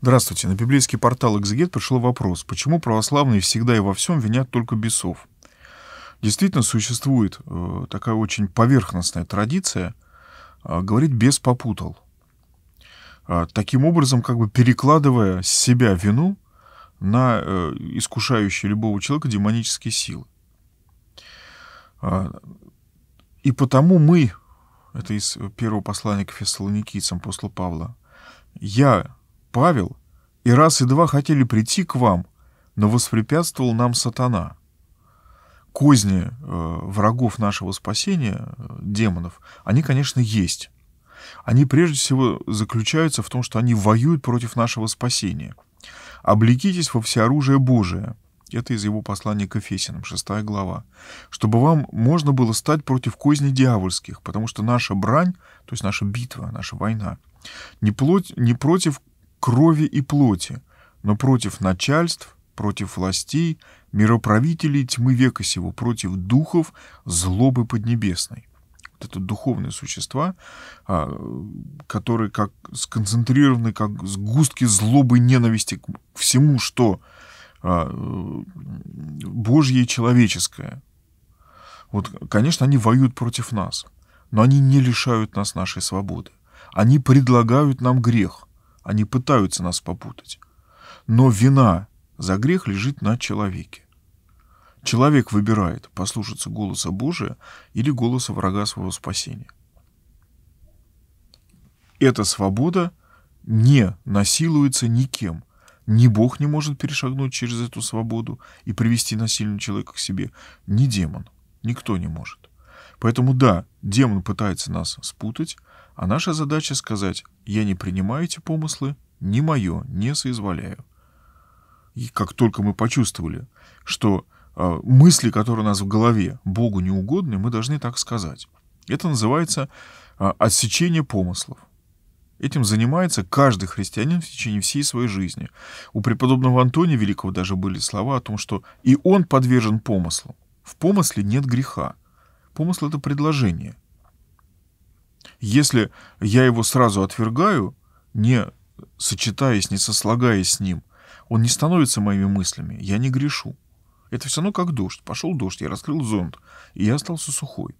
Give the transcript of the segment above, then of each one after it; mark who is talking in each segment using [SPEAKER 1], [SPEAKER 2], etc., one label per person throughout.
[SPEAKER 1] Здравствуйте. На библейский портал «Экзегет» пришел вопрос, почему православные всегда и во всем винят только бесов? Действительно, существует э, такая очень поверхностная традиция э, говорить «бес попутал», э, таким образом как бы перекладывая с себя вину на э, искушающие любого человека демонические силы. и потому мы, это из первого послания к фессалоникийцам после Павла, я Павел, и раз и два хотели прийти к вам, но воспрепятствовал нам сатана. Козни э, врагов нашего спасения, э, демонов, они, конечно, есть. Они прежде всего заключаются в том, что они воюют против нашего спасения. «Облекитесь во всеоружие Божие», это из его послания к Эфесиным, 6 глава. Чтобы вам можно было стать против козни дьявольских, потому что наша брань, то есть наша битва, наша война, не, плоть, не против крови и плоти, но против начальств, против властей, мироправителей тьмы века сего, против духов злобы поднебесной. Вот это духовные существа, а, которые как сконцентрированы, как сгустки злобы и ненависти к всему, что а, Божье и человеческое. Вот, конечно, они воюют против нас, но они не лишают нас нашей свободы. Они предлагают нам грех. Они пытаются нас попутать. Но вина за грех лежит на человеке. Человек выбирает, послушаться голоса Божия или голоса врага своего спасения. Эта свобода не насилуется никем. Ни Бог не может перешагнуть через эту свободу и привести насильного человека к себе, ни демон. Никто не может. Поэтому да, демон пытается нас спутать, а наша задача сказать «я не принимаю эти помыслы, не мое, не соизволяю». И как только мы почувствовали, что э, мысли, которые у нас в голове, Богу не угодны, мы должны так сказать. Это называется э, отсечение помыслов. Этим занимается каждый христианин в течение всей своей жизни. У преподобного Антония Великого даже были слова о том, что и он подвержен помыслу. В помысле нет греха. Помысл — это предложение — если я его сразу отвергаю, не сочетаясь, не сослагаясь с ним, он не становится моими мыслями, я не грешу. Это все равно как дождь. Пошел дождь, я раскрыл зонт, и я остался сухой.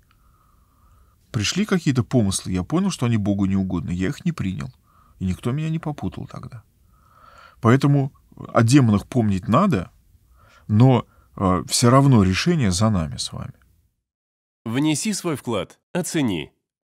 [SPEAKER 1] Пришли какие-то помыслы, я понял, что они Богу не угодны, я их не принял. И никто меня не попутал тогда. Поэтому о демонах помнить надо, но э, все равно решение за нами с вами. Внеси свой вклад, оцени